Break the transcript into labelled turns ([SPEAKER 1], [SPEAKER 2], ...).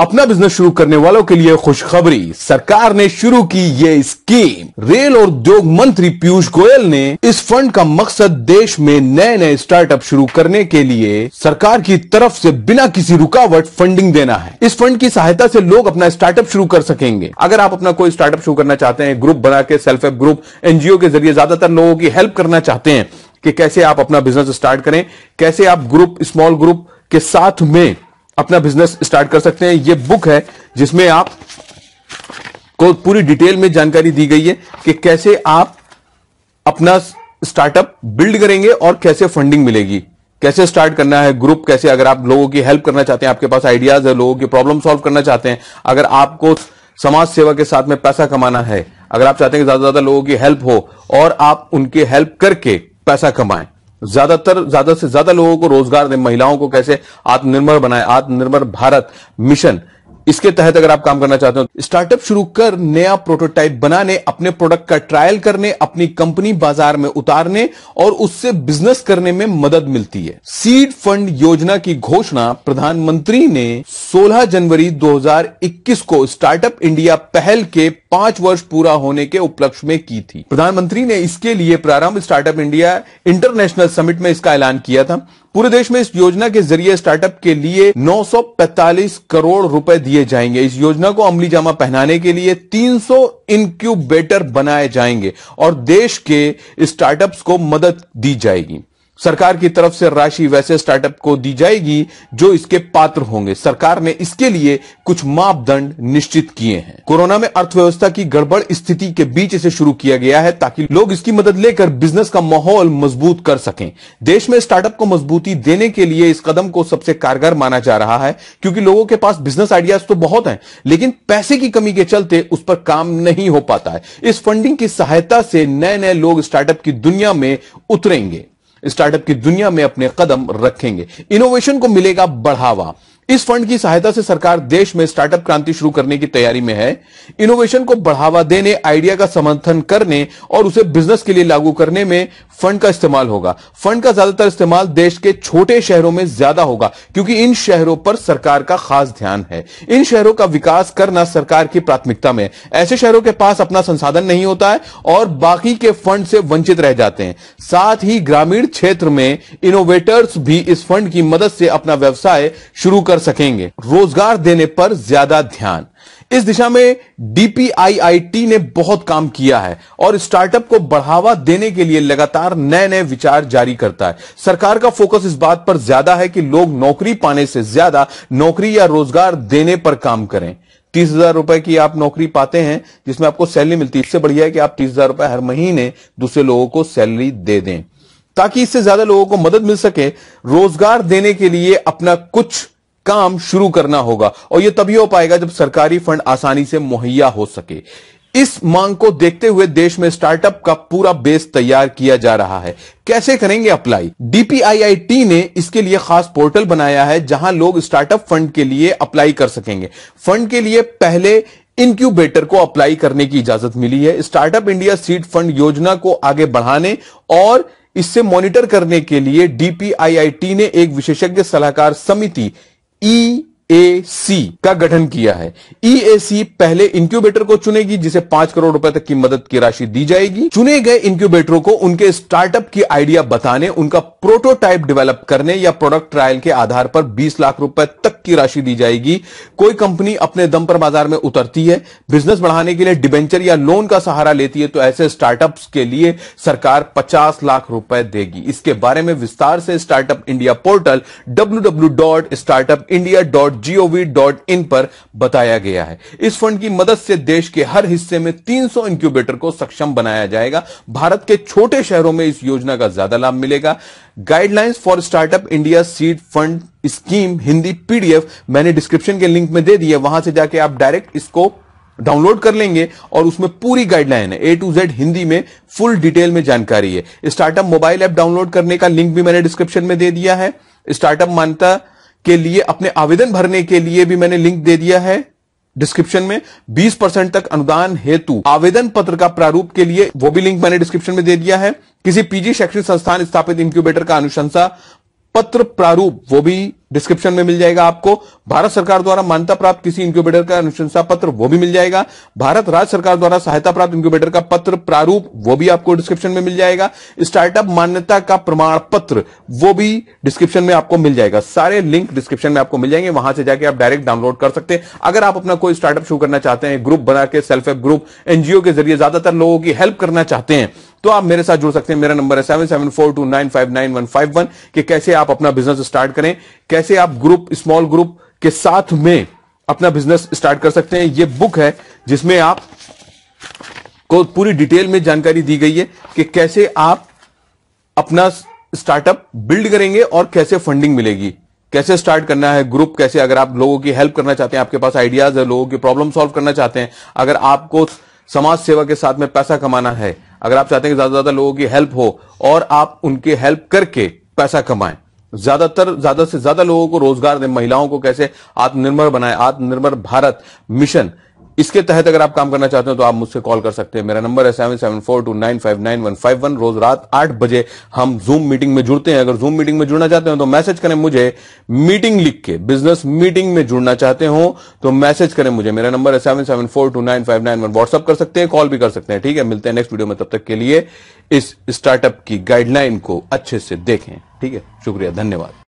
[SPEAKER 1] अपना बिजनेस शुरू करने वालों के लिए खुशखबरी सरकार ने शुरू की ये स्कीम रेल और उद्योग मंत्री पीयूष गोयल ने इस फंड का मकसद देश में नए नए स्टार्टअप शुरू करने के लिए सरकार की तरफ से बिना किसी रुकावट फंडिंग देना है इस फंड की सहायता से लोग अपना स्टार्टअप शुरू कर सकेंगे अगर आप अपना कोई स्टार्टअप शुरू करना चाहते हैं ग्रुप बना के सेल्फ हेल्प ग्रुप एनजीओ के जरिए ज्यादातर लोगों की हेल्प करना चाहते हैं कि कैसे आप अपना बिजनेस स्टार्ट करें कैसे आप ग्रुप स्मॉल ग्रुप के साथ में अपना बिजनेस स्टार्ट कर सकते हैं ये बुक है जिसमें आप को पूरी डिटेल में जानकारी दी गई है कि कैसे आप अपना स्टार्टअप बिल्ड करेंगे और कैसे फंडिंग मिलेगी कैसे स्टार्ट करना है ग्रुप कैसे अगर आप लोगों की हेल्प करना चाहते हैं आपके पास आइडियाज है लोगों की प्रॉब्लम सॉल्व करना चाहते हैं अगर आपको समाज सेवा के साथ में पैसा कमाना है अगर आप चाहते हैं कि ज्यादा से ज्यादा लोगों की हेल्प हो और आप उनके हेल्प करके पैसा कमाएं ज्यादातर ज्यादा से ज्यादा लोगों को रोजगार दें महिलाओं को कैसे आत्मनिर्भर बनाए आत्मनिर्भर भारत मिशन इसके तहत अगर आप काम करना चाहते हो स्टार्टअप शुरू कर नया प्रोटोटाइप बनाने अपने प्रोडक्ट का ट्रायल करने अपनी कंपनी बाजार में उतारने और उससे बिजनेस करने में मदद मिलती है सीड फंड योजना की घोषणा प्रधानमंत्री ने 16 जनवरी 2021 को स्टार्टअप इंडिया पहल के पांच वर्ष पूरा होने के उपलक्ष्य में की थी प्रधानमंत्री ने इसके लिए प्रारंभ स्टार्टअप इंडिया इंटरनेशनल समिट में इसका ऐलान किया था पूरे देश में इस योजना के जरिए स्टार्टअप के लिए नौ करोड़ रुपए दिए दिए जाएंगे इस योजना को अमली जामा पहनाने के लिए 300 इनक्यूबेटर बनाए जाएंगे और देश के स्टार्टअप्स को मदद दी जाएगी सरकार की तरफ से राशि वैसे स्टार्टअप को दी जाएगी जो इसके पात्र होंगे सरकार ने इसके लिए कुछ मापदंड निश्चित किए हैं कोरोना में अर्थव्यवस्था की गड़बड़ स्थिति के बीच इसे शुरू किया गया है ताकि लोग इसकी मदद लेकर बिजनेस का माहौल मजबूत कर सकें देश में स्टार्टअप को मजबूती देने के लिए इस कदम को सबसे कारगर माना जा रहा है क्योंकि लोगों के पास बिजनेस आइडियाज तो बहुत है लेकिन पैसे की कमी के चलते उस पर काम नहीं हो पाता है इस फंडिंग की सहायता से नए नए लोग स्टार्टअप की दुनिया में उतरेंगे स्टार्टअप की दुनिया में अपने कदम रखेंगे इनोवेशन को मिलेगा बढ़ावा इस फंड की सहायता से सरकार देश में स्टार्टअप क्रांति शुरू करने की तैयारी में है इनोवेशन को बढ़ावा देने आइडिया का समर्थन करने और उसे बिजनेस के लिए लागू करने में फंड का इस्तेमाल होगा फंड का ज्यादातर इस्तेमाल देश के छोटे शहरों में ज्यादा होगा क्योंकि इन शहरों पर सरकार का खास ध्यान है इन शहरों का विकास करना सरकार की प्राथमिकता में ऐसे शहरों के पास अपना संसाधन नहीं होता है और बाकी के फंड से वंचित रह जाते हैं साथ ही ग्रामीण क्षेत्र में इनोवेटर्स भी इस फंड की मदद से अपना व्यवसाय शुरू कर कर सकेंगे रोजगार देने पर ज्यादा ध्यान इस दिशा में डीपीआईआईटी ने बहुत काम किया है और स्टार्टअप को बढ़ावा देने के लिए लगातार नए नए विचार जारी करता है सरकार का फोकस इस बात पर ज्यादा है कि लोग नौकरी पाने से ज्यादा नौकरी या रोजगार देने पर काम करें तीस हजार रुपए की आप नौकरी पाते हैं जिसमें आपको सैलरी मिलती है इससे बढ़िया है कि आप तीस हजार रुपए हर महीने दूसरे लोगों को सैलरी दे दें ताकि इससे ज्यादा लोगों को मदद मिल सके रोजगार देने के लिए अपना कुछ काम शुरू करना होगा और यह तभी हो पाएगा जब सरकारी फंड आसानी से मुहैया हो सके इस मांग को देखते हुए देश में स्टार्टअप का पूरा बेस तैयार किया जा रहा है कैसे करेंगे अप्लाई डीपीआईआईटी ने इसके लिए खास पोर्टल बनाया है जहां लोग स्टार्टअप फंड के लिए अप्लाई कर सकेंगे फंड के लिए पहले इनक्यूबेटर को अप्लाई करने की इजाजत मिली है स्टार्टअप इंडिया सीड फंड योजना को आगे बढ़ाने और इससे मॉनिटर करने के लिए डीपीआईआईटी ने एक विशेषज्ञ सलाहकार समिति 一。ए e सी का गठन किया है ईएसी e पहले इंक्यूबेटर को चुनेगी जिसे पांच करोड़ रुपए तक की मदद की राशि दी जाएगी चुने गए इंक्यूबेटरों को उनके स्टार्टअप की आइडिया बताने उनका प्रोटोटाइप डेवलप करने या प्रोडक्ट ट्रायल के आधार पर 20 लाख रुपए तक की राशि दी जाएगी कोई कंपनी अपने दम पर बाजार में उतरती है बिजनेस बढ़ाने के लिए डिबेंचर या लोन का सहारा लेती है तो ऐसे स्टार्टअप के लिए सरकार पचास लाख रुपए देगी इसके बारे में विस्तार से स्टार्टअप इंडिया पोर्टल डब्ल्यू इन पर बताया गया है इस फंड की मदद से देश के हर हिस्से में 300 इंक्यूबेटर को सक्षम बनाया जाएगा भारत के छोटे शहरों में इस योजना का ज्यादा लाभ मिलेगा guidelines for startup India seed fund scheme Hindi PDF मैंने डिस्क्रिप्शन के लिंक में दे दी है वहां से जाके आप डायरेक्ट इसको डाउनलोड कर लेंगे और उसमें पूरी गाइडलाइन है ए टू जेड हिंदी में फुल डिटेल में जानकारी है स्टार्टअप मोबाइल ऐप डाउनलोड करने का लिंक भी मैंने डिस्क्रिप्शन में दे दिया है स्टार्टअप मानता के लिए अपने आवेदन भरने के लिए भी मैंने लिंक दे दिया है डिस्क्रिप्शन में 20 परसेंट तक अनुदान हेतु आवेदन पत्र का प्रारूप के लिए वो भी लिंक मैंने डिस्क्रिप्शन में दे दिया है किसी पीजी शैक्षणिक संस्थान स्थापित इंक्यूबेटर का अनुशंसा पत्र प्रारूप वो भी डिस्क्रिप्शन में मिल जाएगा आपको भारत सरकार द्वारा मान्यता प्राप्त किसी इंक्यूबेटर का अनुशंसा पत्र वो भी मिल जाएगा भारत राज्य सरकार द्वारा सहायता प्राप्त इंक्यूबेटर का पत्र प्रारूप वो भी आपको डिस्क्रिप्शन में मिल जाएगा स्टार्टअप मान्यता का प्रमाण पत्र वो भी डिस्क्रिप्शन में आपको मिल जाएगा सारे लिंक डिस्क्रिप्शन में आपको मिल जाएंगे वहां से जाके आप डायरेक्ट डाउनलोड कर सकते हैं अगर आप अपना कोई स्टार्टअप शुरू करना चाहते हैं ग्रुप बना के सेल्फ हेल्प ग्रुप एनजीओ के जरिए ज्यादातर लोगों की हेल्प करना चाहते हैं तो आप मेरे साथ जुड़ सकते हैं मेरा नंबर है seven seven four two nine five nine one five one कैसे आप अपना बिजनेस स्टार्ट करें कैसे आप ग्रुप स्मॉल ग्रुप के साथ में अपना बिजनेस स्टार्ट कर सकते हैं ये बुक है जिसमें आप को पूरी डिटेल में जानकारी दी गई है कि कैसे आप अपना स्टार्टअप बिल्ड करेंगे और कैसे फंडिंग मिलेगी कैसे स्टार्ट करना है ग्रुप कैसे अगर आप लोगों की हेल्प करना चाहते हैं आपके पास आइडियाज है लोगों की प्रॉब्लम सॉल्व करना चाहते हैं अगर आपको समाज सेवा के साथ में पैसा कमाना है अगर आप चाहते हैं कि ज्यादा से ज्यादा लोगों की हेल्प हो और आप उनके हेल्प करके पैसा कमाएं ज्यादातर ज्यादा से ज्यादा लोगों को रोजगार दें महिलाओं को कैसे आत्मनिर्भर बनाए आत्मनिर्भर भारत मिशन इसके तहत अगर आप काम करना चाहते हो तो आप मुझसे कॉल कर सकते हैं मेरा नंबर है seven seven four two nine five nine one five one रोज रात आठ बजे हम जूम मीटिंग में जुड़ते हैं अगर जूम मीटिंग में जुड़ना चाहते हो तो मैसेज करें मुझे मीटिंग लिख के बिजनेस मीटिंग में जुड़ना चाहते हो तो मैसेज करें मुझे मेरा नंबर है seven seven four two nine five nine one WhatsApp कर सकते हैं कॉल भी कर सकते हैं ठीक है मिलते हैं नेक्स्ट वीडियो में तब तक के लिए इस स्टार्टअप की गाइडलाइन को अच्छे से देखें ठीक है शुक्रिया धन्यवाद